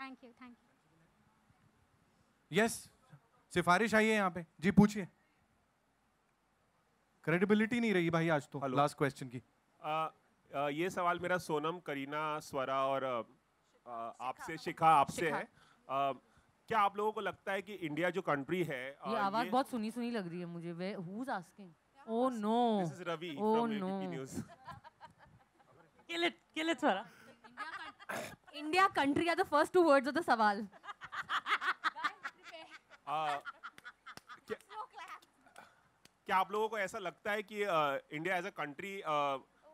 Thank you thank you yes सिफारिश आई है यहाँ पे जी पूछिए क्रेडिबिलिटी नहीं रही भाई आज तो लास्ट क्वेश्चन की आ, आ, ये सवाल मेरा सोनम करीना स्वरा और आपसे शिखा आपसे है आ, क्या आप लोगों को लगता है कि इंडिया जो कंट्री है ये आवाज बहुत सुनी सुनी लग रही है मुझे we who asking oh no this is Ravi from news kill it kill it Swara India, country are the first two words of the sawal. क्या, आप लोगों को ऐसा लगता है कि India as a country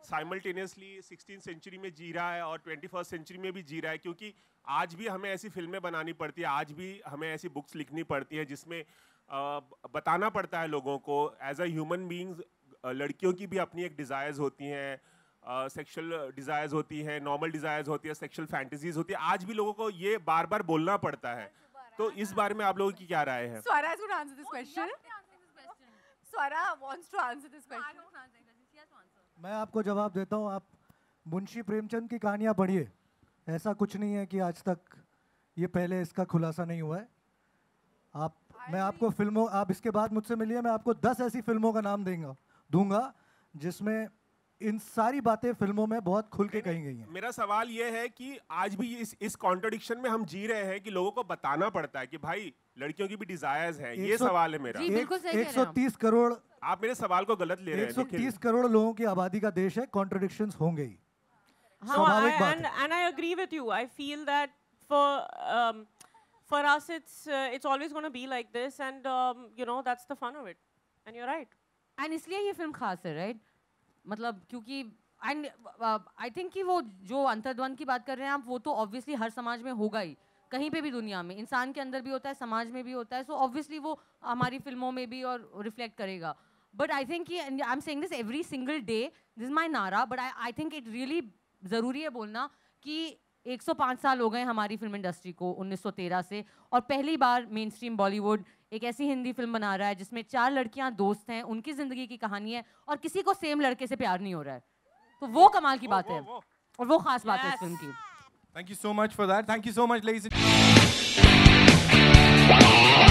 simultaneously sixteen century में जी रहा है और ट्वेंटी फर्स्ट सेंचुरी में भी जी रहा है क्योंकि आज भी हमें ऐसी फिल्में बनानी पड़ती है आज भी हमें ऐसी बुक्स लिखनी पड़ती है जिसमें बताना पड़ता है लोगों को एज अ ह्यूमन बींग्स लड़कियों की भी अपनी एक डिज़ायर्स होती हैं सेक्सुअल डिज़ायर्स होती है नॉर्मल डिज़ायर्स होती है सेक्सुअल फैंटेसीज होती है आज भी लोगों को ये बार बार बोलना पड़ता है तो इस बारे में आप लोगों की क्या राय है स्वरा is going to answer this question. Swara wants to answer मैं आपको जवाब देता हूँ आप मुंशी प्रेमचंद की कहानियाँ पढ़िए ऐसा कुछ नहीं है कि आज तक ये पहले इसका खुलासा नहीं हुआ है आप मैं आपको फिल्मों आप इसके बाद मुझसे मिलिए मैं आपको दस ऐसी फिल्मों का नाम देंगे दूंगा जिसमें इन सारी बातें फिल्मों में बहुत खुल के कही गई हैं मेरा सवाल यह है कि आज भी इस इस कॉन्ट्रोडिक्शन में हम जी रहे हैं कि लोगों को बताना पड़ता है कि भाई लड़कियों की भी डिजायर्स हैं ये सवाल है मेरा जी, एक एक सौ तीस करोड़ आप मेरे सवाल को गलत ले रहे हैं एक सौ तीस करोड़ लोगों की आबादी का देश है कॉन्ट्रोडिक्शन होंगे and you're right. And इसलिए ये फिल्म खास है, right? मतलब क्योंकि एंड आई थिंक कि वो जो अंतर्द्वंद की बात कर रहे हैं आप वो तो ऑब्वियसली हर समाज में होगा ही कहीं पे भी दुनिया में इंसान के अंदर भी होता है समाज में भी होता है सो so ऑब्वियसली वो हमारी फिल्मों में भी और रिफ्लेक्ट करेगा but I think I am saying this every single day this my नारा but I I think it really ज़रूरी है बोलना कि 105 साल हो गए हमारी फिल्म इंडस्ट्री को 1913 से और पहली बार मेन स्ट्रीम बॉलीवुड एक ऐसी हिंदी फिल्म बना रहा है जिसमें चार लड़कियां दोस्त हैं उनकी ज़िंदगी की कहानी है और किसी को सेम लड़के से प्यार नहीं हो रहा है तो वो कमाल की वो, बात वो, है वो. और वो खास yes. बात है इस फिल्म की thank you so much for that thank you so much ladies